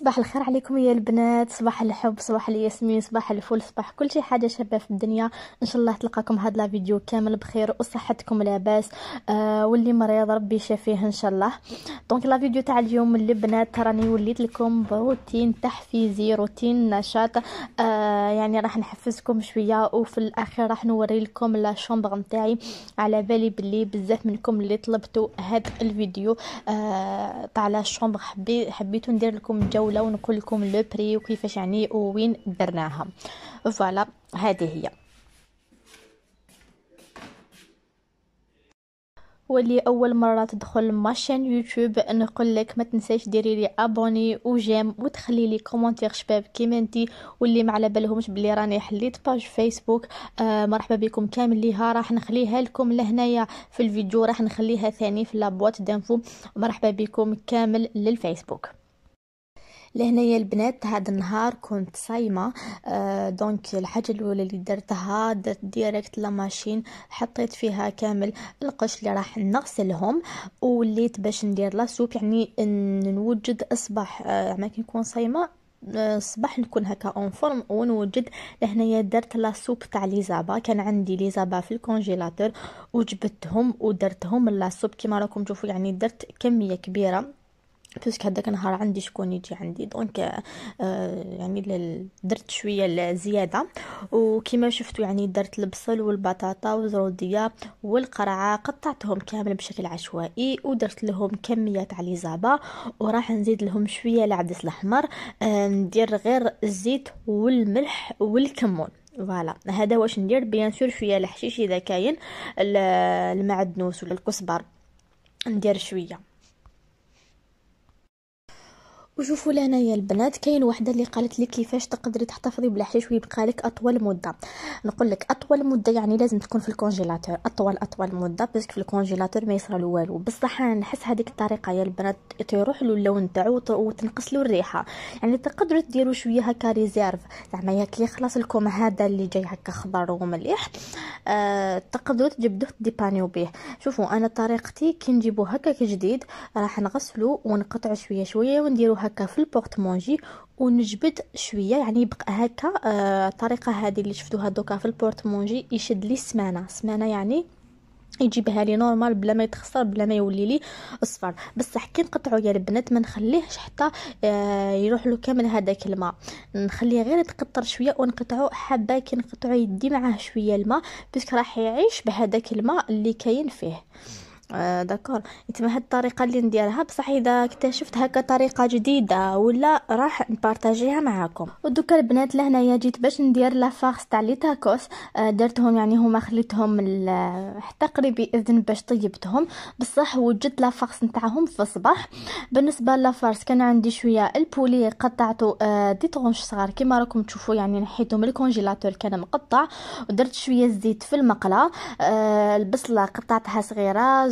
صباح الخير عليكم يا البنات صباح الحب صباح الياسمين صباح الفل صباح كل شي حاجه شابه في الدنيا ان شاء الله تلقاكم هاد لا فيديو كامل بخير وصحتكم لاباس آه واللي مريض ربي يشافيه ان شاء الله دونك لا فيديو تاع اليوم البنات راني وليت لكم بروتين تحفيزي روتين نشاط آه يعني راح نحفزكم شويه وفي الاخير راح نوري لكم لا شومبر نتاعي على بالي بلي بزاف منكم اللي طلبتوا هاد الفيديو آه تاع لا شومبر حبي حبيتو ندير لكم جو الجوله ونقول لكم لو بري وكيفاش يعني وين درناها فوالا هذه هي واللي اول مره تدخل ماشين يوتيوب نقول لك ما تنساش ديري لي ابوني وجيم وتخلي لي كومونتير شباب كيما انتي واللي ما على بالهمش بلي راني حليت باج فيسبوك آه مرحبا بكم كامل ليها راح نخليها لكم لهنايا في الفيديو راح نخليها ثاني في لابوات دانفو مرحبا بكم كامل للفيسبوك لهنايا البنات هذا النهار كنت صايمه آه دونك الحاجه الاولى اللي درتها درت ديريكت لا ماشين حطيت فيها كامل القش اللي راح نغسلهم وليت باش ندير لا سوب يعني نوجد اصبح آه ما كنكون صايمه الصباح آه، نكون هكا اون فورم ونوجد لهنايا درت لا سوب تاع ليزابا كان عندي ليزابا في الكونجيلاتور وجبتهم ودرتهم لا سوب كيما راكم تشوفوا يعني درت كميه كبيره باسكو هذاك النهار عندي شكون يجي عندي دونك آه يعني درت شويه الزياده وكما شفتوا يعني درت البصل والبطاطا والزروديه والقرعه قطعتهم كامل بشكل عشوائي ودرت لهم كميه تاع ليزابا وراح نزيد لهم شويه العدس الاحمر آه ندير غير الزيت والملح والكمون فوالا هذا واش ندير بيان سور شويه الحشيش اذا كاين المعدنوس ولا الكزبر ندير شويه وشوفوا لنا يا البنات كاين وحده اللي قالت لي كيفاش تقدري تحتفظي بالحشيش ويبقى لك اطول مده نقول لك اطول مده يعني لازم تكون في الكونجيلاتور اطول اطول مده باسكو في الكونجيلاتور ما يصرى له والو بصح انا نحس هذيك الطريقه يا البنات تيروح له اللون تاعو وتنقص له الريحه يعني تقدروا ديروا شويه هكا ريزيرف زعما ياك لي خلاص لكم هذا اللي جاي هكا خضر ومليح آه تقدروا تجبدوه ديبانيو به شوفوا انا طريقتي كي نجيبو هكا جديد راح نغسلو ونقطع شويه شويه ونديروه هكا في البورتمونجي ونجبد شويه يعني يبقى هكا آه، الطريقه آه هذه اللي شفتوها دوكا في البورتمونجي يشد لي سمانه سمانه يعني يجيبها لي نورمال بلا ما يتخسر بلا ما يولي لي اصفر بصح كي نقطعو يا البنات ما نخليهش حتى آه، يروح له كامل هذاك الماء نخليه غير يتقطر شويه ونقطعو حبه كي نقطعو يدي معاه شويه الماء باسكو راح يعيش بهذاك الماء اللي كاين فيه آه داكور يتم هاد الطريقه اللي نديرها بصح اذا اكتشفت هكا طريقه جديده ولا راح نبارطاجيها معاكم ودوكا البنات لهنايا جيت باش ندير لا فارس تاع لي تاكوس آه، درتهم يعني هما خليتهم آه، حتى قريب اذن باش طيبتهم بصح وجدت لا فارس نتاعهم في الصباح بالنسبه لا فارس كان عندي شويه البولي قطعته آه، دي طونش صغار كيما راكم تشوفوا يعني نحيته من الكونجيلاتور كان مقطع ودرت شويه الزيت في المقله البصله قطعتها صغيره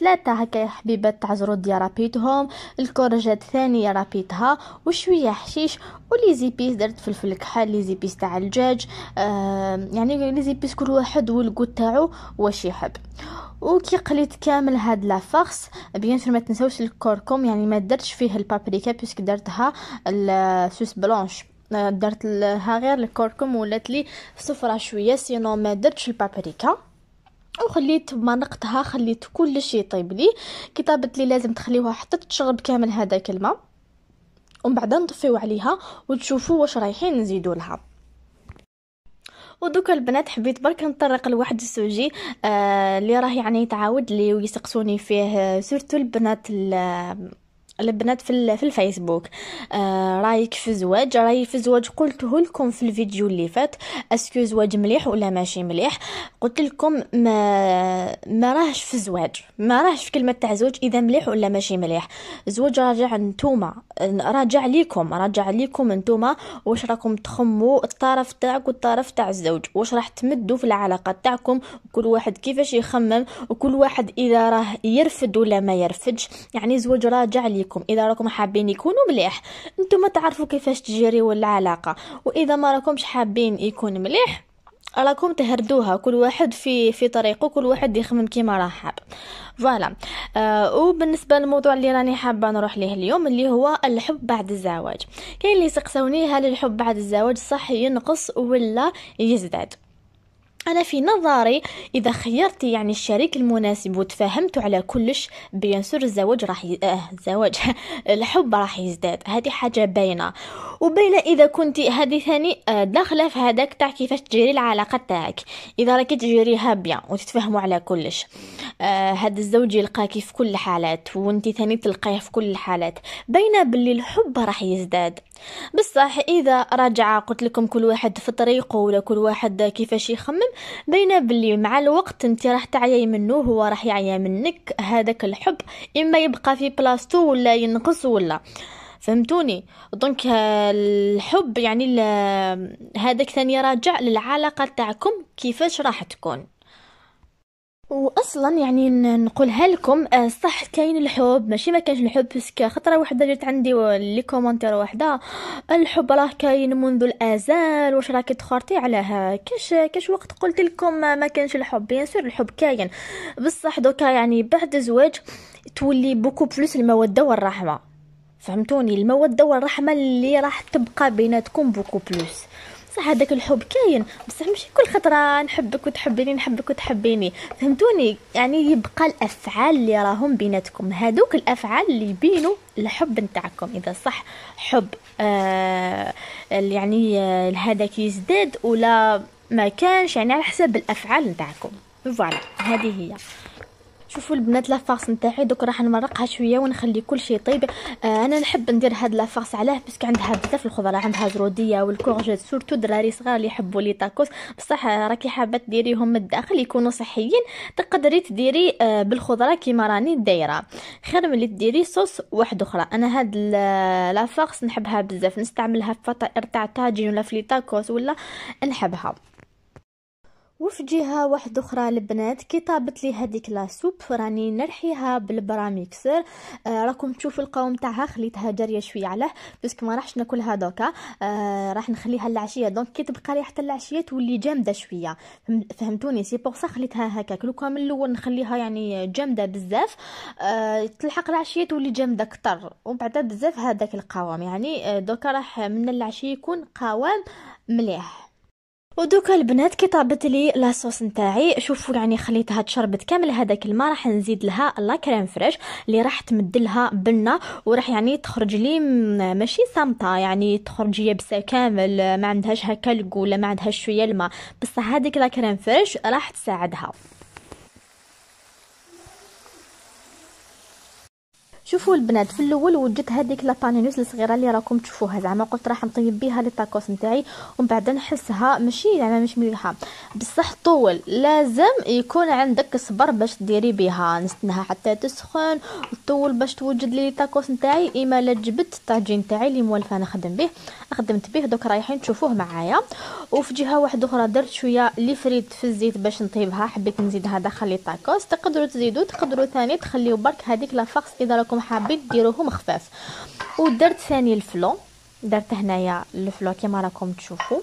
ثلاثة هكا حبيبات تاع زرود رابيتهم الكورجات ثانية رابيتها وشوية حشيش ولي زيبيس درت فلفل كحل لي زيبيس تاع الدجاج آه يعني لي زيبيس كل واحد والكو تاعو واش يحب وكي قليت كامل هاد لا فارس بيان سور ما تنساوش الكركم يعني ما درتش فيه البابريكا بيسك درتها السوس بلونش آه، درت لها غير الكركم ولات لي صفرة شويه سينو ما درتش البابريكا وخليت منقتها خليت كل شيء يطيب لي كي طابت لي لازم تخليوها حتى تشرب كامل هذاك الماء ومن بعد نطفيو عليها وتشوفوا واش رايحين نزيدوا لها ودوك البنات حبيت برك نطرق لواحد السوجي آه، اللي آه راه يعني يتعاود لي ويسقسوني فيه آه، سورتو البنات البنات في في الفيسبوك آه رايك في الزواج رايي في الزواج قلته لكم في الفيديو اللي فات اسكو زواج مليح ولا ماشي مليح قلت لكم ما ما راهش في الزواج ما راهش في كلمه تاع زواج اذا مليح ولا ماشي مليح الزواج راجع نتوما راجع ليكم راجع ليكم نتوما واش راكم تخموا الطرف تاعك والطرف تاع الزوج واش راح تمدوا في العلاقه تاعكم وكل واحد كيفاش يخمم وكل واحد اذا راه يرفد ولا ما يرفدش يعني الزواج راجع ليكم عليكم اذا راكم حابين يكونوا مليح نتوما تعرفوا كيفاش تجريوا العلاقه واذا ما راكمش حابين يكون مليح راكم تهردوها كل واحد في في طريقه كل واحد يخمم كيما راه حاب فوالا آه وبالنسبه للموضوع اللي راني حابه نروح ليه اليوم اللي هو الحب بعد الزواج كاين اللي سقسوني هل الحب بعد الزواج صح ينقص ولا يزداد أنا في نظري إذا خيرتي يعني الشريك المناسب وتفاهمتوا على كلش بيان سور الزواج راح ي... آه الزواج الحب راح يزداد هذه حاجة باينة وبين إذا كنتي هذه ثاني آه، داخلة في هذاك تاع كيفاش تجيري العلاقة تاعك إذا راكي تجيريها بيان وتتفاهموا على كلش هذا آه الزوج يلقاكي في كل الحالات وانت ثاني تلقاه في كل الحالات باينة باللي الحب راح يزداد بصح إذا رجع قلت لكم كل واحد في طريقه ولا كل واحد كيفاش يخمم باينه بلي مع الوقت انت راح تعياي منه هو راح يعيا منك هذاك الحب اما يبقى في بلاصتو ولا ينقص ولا فهمتوني دونك الحب يعني هذاك ثاني راجع للعلاقه تاعكم كيفاش راح تكون واصلا يعني نقولها لكم آه، صح كاين الحب ماشي ما كانش الحب بسك خطره وحده جات عندي لي كومونتير وحده الحب راه كاين منذ الازال واش راكي تخرتي عليها كاش كاش وقت قلت لكم ما كانش الحب بيان سور الحب كاين بصح دوكا يعني بعد الزواج تولي بوكو بلوس الموده والرحمه فهمتوني الموده والرحمه اللي راح تبقى بيناتكم بوكو بلوس صح هذاك الحب كاين بصح ماشي كل خطره نحبك وتحبيني نحبك وتحبيني فهمتوني يعني يبقى الافعال اللي راهم بيناتكم هذوك الافعال اللي يبينوا الحب نتاعكم اذا صح حب آه يعني هذاك آه، يزداد ولا ما كانش يعني على حسب الافعال نتاعكم فوالا هذه هي شوفوا البنات لافارس نتاعي دوك راح نمرقها شويه ونخلي كل شيء طيب آه انا نحب ندير هاد لافارس علاه باسكو عندها بزاف الخضره عندها زروديه والكورجيت سورتو دراري صغار اللي يحبوا لي تاكوس بصح آه، راكي حابه ديريهم من الداخل يكونوا صحيين تقدري تديري آه بالخضره كيما راني دايره خير ملي ديري صوص واحد اخرى انا هاد آه، لافارس نحبها بزاف نستعملها في فطائر تاع طاجين ولا في لي تاكوس ولا نحبها وفي جهة واحدة أخرى البنات كي طابت لي هذيك لا سوب راني نرحيها بالبراميكسر آه راكم تشوفوا القوام تاعها خليتها جاريه شويه عليه باسكو ما راحش ناكلها دوكا آه راح نخليها العشيه دونك كي تبقى لي حتى العشيه تولي جامده شويه فهمتوني سي بوغ سا خليتها هكاك لو كان من الاول نخليها يعني جامده بزاف آه تلحق العشيه تولي جامده كتر وبعدها بزاف هذاك القوام يعني آه، دوكا راح من العشيه يكون قوام مليح ودوكا البنات كي طابت لي لاصوص نتاعي شوفوا يعني خليتها تشربت كامل هذاك الماء راح نزيد لها لا كريم فريش اللي راح تمد لها بنه وراح يعني تخرج لي ماشي صامته يعني تخرج يابسه كامل ما عندهاش هكا ولا ما عندهاش شويه الماء بصح هذيك لا كريم فريش راح تساعدها شوفوا البنات في الاول وجدت هذيك لابانينوس الصغيره اللي راكم تشوفوها زعما قلت راح نطيب بها لي نتاعي ومن بعد نحسها ماشي زعما مش مليحه بصح طول لازم يكون عندك صبر باش ديري بها نستناها حتى تسخن طول باش توجد لي تاكوس نتاعي اما لا جبت الطاجين نتاعي اللي مولفه نخدم به خدمت به دوك رايحين تشوفوه معايا وفي جهه واحده اخرى درت شويه لي فريت في الزيت باش نطيبها حبيت نزيدها داخل لي تاكوس تقدروا تزيدوا تقدروا ثاني تخليو برك هذيك لا فاكس اذا راكم حابين ديروهم خفاف ودرت ثاني الفلو درت هنايا الفلو كما راكم تشوفوا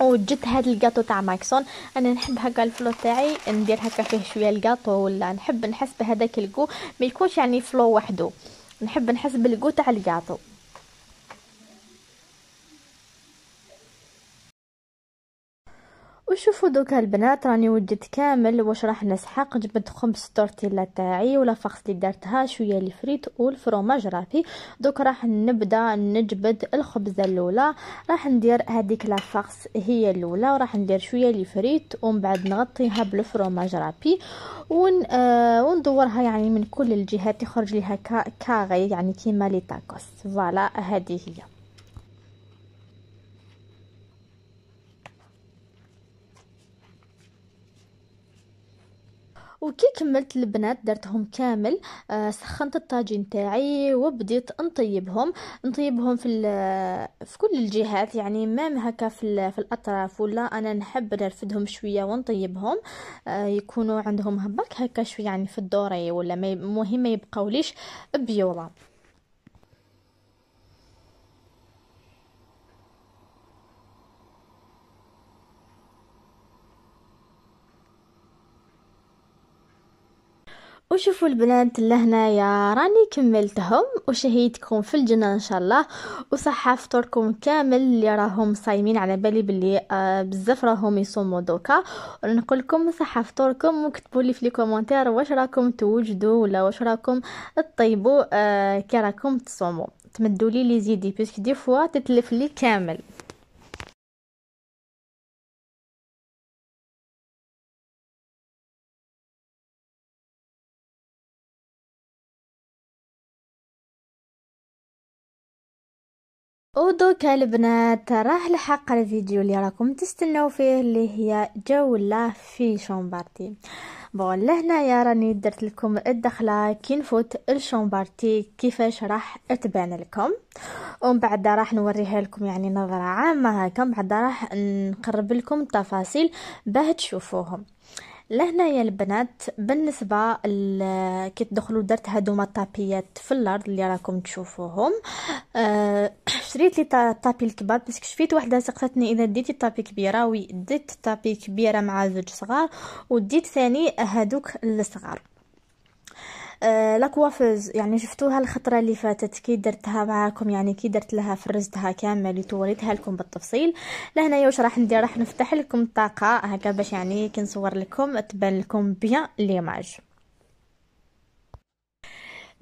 وجدت هاد الكاطو تاع ماكسون انا نحب هكا الفلو تاعي ندير هكا فيه شويه الكاطو ولا نحب نحس بهذاك الكو ما يكونش يعني فلو وحده نحب نحس بالكو تاع الكاطو دوكا البنات راني وجدت كامل واش راح نسحق جبت خمس تورتيلا تاعي ولافاخس اللي درتها شويه الفريت والفرomage رافي دوك راح نبدا نجبد الخبزه الاولى راح ندير هذيك لا هي الاولى وراح ندير شويه الفريت ومن بعد نغطيها بالفرomage رابي ون آه وندورها يعني من كل الجهات يخرج لي هكا كاغي يعني كيما لي تاكوس فوالا هذه هي وكي كملت البنات درتهم كامل آه، سخنت الطاجين تاعي وبديت نطيبهم نطيبهم في في كل الجهات يعني مام هكا في, في الاطراف ولا انا نحب نرفدهم شويه ونطيبهم آه، يكونوا عندهم هباك هكا شويه يعني في الدوري ولا المهم ما يبقاوليش بيوضه وشوفوا البنات لهنايا راني كملتهم وشهيتكم في الجنه ان شاء الله وصحه فطوركم كامل اللي راهم صايمين على بالي بلي آه بزاف راهم يصوموا دوكا ونقول لكم صحه فطوركم وكتبوا لي في لي كومونتير واش راكم توجدوا ولا واش راكم تطيبوا آه كي راكم تصوموا تمدوا لي لي زيدي باسكو دي فوا تتلف لي كامل ودوكا البنات راه لحق الفيديو اللي راكم تستناو فيه اللي هي جولة في شومبارتي بون لهنايا راني درت لكم الدخله كي نفوت الشومبارتي كيفاش راح تبان لكم ومن بعد راح نوريها لكم يعني نظره عامه هكا بعد راح نقرب لكم التفاصيل باه تشوفوهم لهنايا البنات بالنسبه كي تدخلوا درت هادو الطابيات في الارض اللي راكم تشوفوهم أه شريت لي طابي الكبار باسكو شفيت وحده سقطتني اذا ديتي طابي كبيره وي ديت طابي كبيره مع زوج صغار وديت ثاني هادوك الصغار آه لاكوافوز يعني شفتوها الخطره اللي فاتت كي درتها معاكم يعني كي درت لها فرزتها كامل وتوريتها لكم بالتفصيل لهنايا واش راح ندير راح نفتح لكم الطاقه هكا باش يعني كي نصور لكم تبان لكم بيان ليماج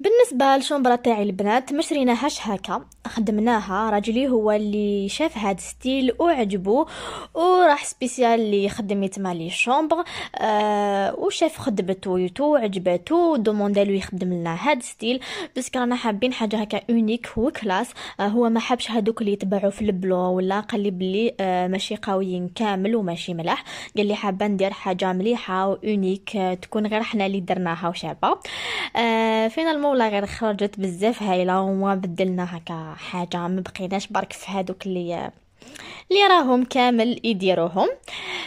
بالنسبه للشومبرا تاعي البنات ما شريناهاش هكا خدمناها راجلي هو اللي شاف هاد ستيل وعجبو وراح سبيسيال اللي خدم يتما لي شومبر آه وشاف خدمتو يتو عجباتو دوموندالو يخدم لنا هاد ستيل بس رانا حابين حاجه هكا اونيك وكلاس آه هو ما حبش هادوك اللي يتباعوا في البلو ولا قال لي بلي آه ماشي قويين كامل وماشي ملاح قال لي حابه ندير حاجه مليحه وانيك آه، تكون غير حنا اللي درناها وشابه آه فينالمون ولا غير خرجت بزاف هايله وما بدلنا هكا حاجه ما بقيناش برك في هذوك اللي اللي راهم كامل يديروهم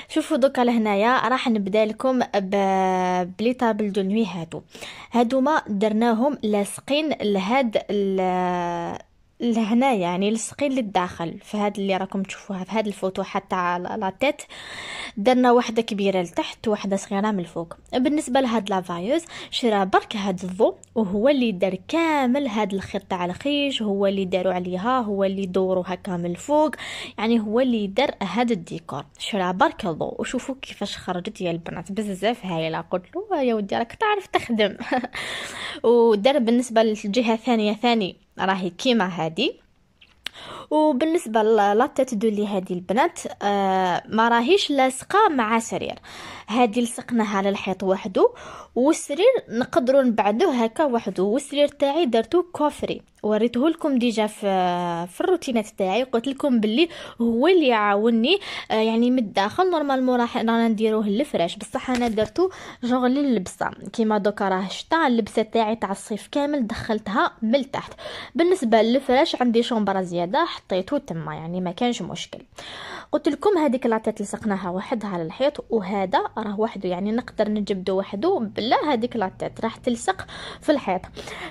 شوفوا دوكا لهنايا راح نبدا لكم ب... بلي طابل دو نوي هادو هادو ما درناهم لاصقين لهاد ال... لهنا يعني لصقين للداخل في هاد اللي راكم تشوفوها في هاد الفوتو حتى على تيت درنا وحده كبيرة لتحت وحده صغيرة من الفوق بالنسبة لهاد لافايوز شرا برك هاد الضو وهو اللي دار كامل هاد الخيط تاع الخيش هو اللي داروا عليها هو اللي دوروها كامل من الفوق يعني هو اللي دار هاد الديكور شرا برك الضو وشوفوا كيفاش خرجت يا البنات بزاف هايله قلت له يا ودي راك تعرف تخدم ودار بالنسبه للجهه الثانيه ثاني راهي كيما هادي وبالنسبه للاتات دولي هذه البنات آه، ما راهيش لاصقه مع سرير هذه لصقناها للحيط وحده والسرير نقدروا نبعدوه هكا وحده والسرير تاعي درتو كوفري وريته لكم ديجا في في الروتينات تاعي قلت لكم باللي هو اللي يعاونني آه، يعني من الداخل نورمالمون راح رانا نديروه للفراش بصح انا درتو جوغ للبسه كيما دوكا راه شتا اللبسه تاعي تاع الصيف كامل دخلتها من التحت بالنسبه للفراش عندي شومبرا زياده حطيته تما يعني ما كانش مشكل آه قلت لكم هذيك لاطيط لصقناها وحدها على الحيط وهذا راه وحده يعني نقدر نجبدو وحده بلا هذيك لاطيط راح تلصق في الحيط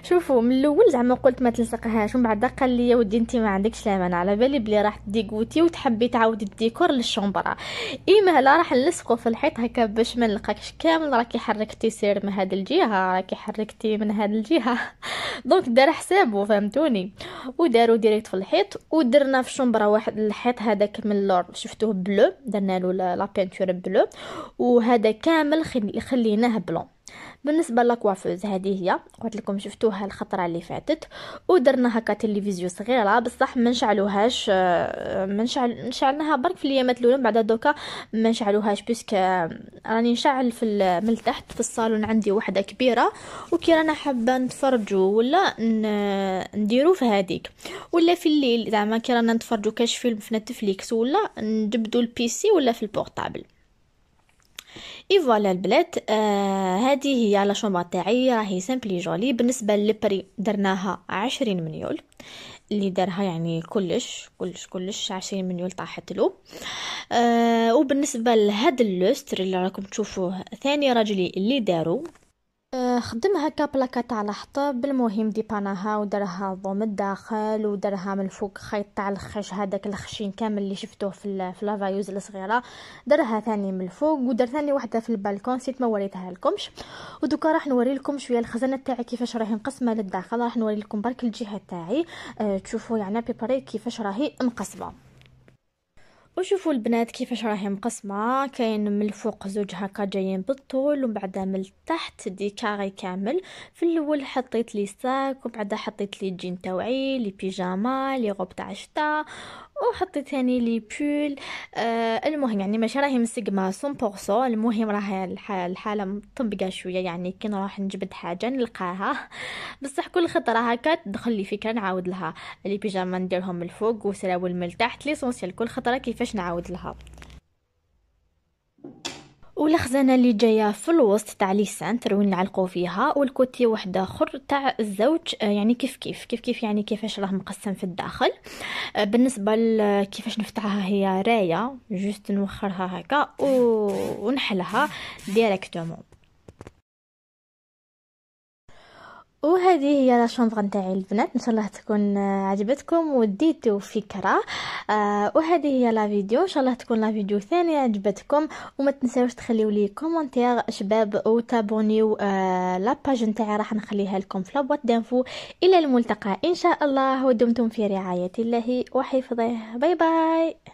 شوفوا من الاول زعما قلت ما تلصقهاش ومن بعد قال لي يا ودي انت ما عندكش لامان على بالي بلي راح تديكوتي وتحبي تعاودي الديكور للشومبرا اي لا راح نلصقو في الحيط هكا باش ما نلقاكش كامل راكي حركتي سير من هذه الجهه راكي حركتي من هذه الجهه دونك دار حسابه فهمتوني وداروا ديريكت في الحيط ودرنا في الشومبرا واحد الحيط هذاك من اللور شفتوه بلو درنا له لا بينتور بلو وهذا كامل خليناه بلون بالنسبه لاكوافوز هذه هي قلت لكم شفتوها الخطره اللي فاتت ودرنا هكا تلفزيون صغيره بصح ما نشعلوهاش آه، ما نشعل نشعلناها برك في الايامات الاولى بعد دوكا ما نشعلوهاش بيسك آه، راني نشعل في من التحت في الصالون عندي وحده كبيره وكي رانا حابه نتفرجوا ولا نديرو في هذيك ولا في الليل زعما كي رانا نتفرجوا كاش فيلم في نتفليكس ولا نجبدوا البيسي ولا في البورتابل اي فوالا البلاد آه هذه هي لا شومبر تاعي راهي سامبلي جولي بالنسبه للبري درناها عشرين مليول اللي دارها يعني كلش كلش كلش عشرين مليول طاحت له آه وبالنسبه لهاد اللوستر اللي راكم تشوفوه ثاني راجلي اللي دارو أه، خدم هكا بلاكا تاع الحطب المهم ديباناها باناها ودرها من الداخل ودرها من الفوق خيط تاع الخش هذاك الخشين كامل اللي شفتوه في في لافايوز الصغيره درها ثاني من الفوق ودار ثاني وحده في البالكون سيت ما وريتها لكمش ودوكا راح نوري لكم شويه الخزانه تاعي كيفاش راهي مقسمه للداخل راح نوري لكم برك الجهه تاعي أه تشوفوا يعني بيبري كيفاش راهي مقسمه وشوفوا البنات كيفاش راهي مقسمه كاين من الفوق زوج هكا جايين بالطول ومن بعد من التحت دي كاري كامل في الاول حطيت لي ساك وبعدها حطيت لي جين تاوعي لي بيجاما لي روب تاع الشتا وحطيت هاني لي بول آه المهم يعني ماشي راهي مسقمه 100% المهم راه الحاله مطبقه شويه يعني كي نروح نجبد حاجه نلقاها بصح كل خطره هكا تدخل لي فكره نعاود لها لي بيجاما نديرهم من الفوق وسراول من تحت ليسونسيال كل خطره كيفاش نعاود لها والخزانة اللي جاية في الوسط تاع لي سانتر وين نعلقو فيها والكوتي واحد اخر تاع الزوج آه، يعني كيف كيف كيف كيف يعني كيفاش راه مقسم في الداخل آه، بالنسبة كيفاش نفتحها هي راية جوست نوخرها هكا ونحلها ديريكتومون وهذه هي لا شومبر نتاعي البنات ان شاء الله تكون آه، عجبتكم وديتو فكره آه، وهذه هي لا فيديو ان شاء الله تكون لا فيديو ثانيه عجبتكم وما تنساوش تخليو لي كومونتير شباب وتابونيو آه، لا باج نتاعي راح نخليها لكم في لابوات دانفو الى الملتقى ان شاء الله ودمتم في رعايه الله وحفظه باي باي